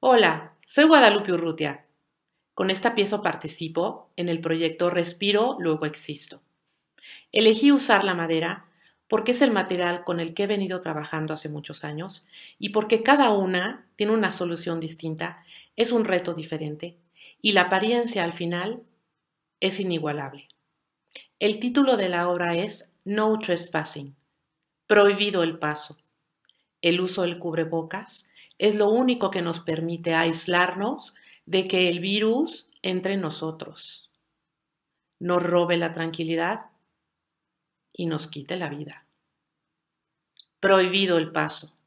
Hola, soy Guadalupe Urrutia. Con esta pieza participo en el proyecto Respiro, luego existo. Elegí usar la madera porque es el material con el que he venido trabajando hace muchos años y porque cada una tiene una solución distinta, es un reto diferente y la apariencia al final es inigualable. El título de la obra es No Trespassing, prohibido el paso, el uso del cubrebocas es lo único que nos permite aislarnos de que el virus entre en nosotros, nos robe la tranquilidad y nos quite la vida. Prohibido el paso.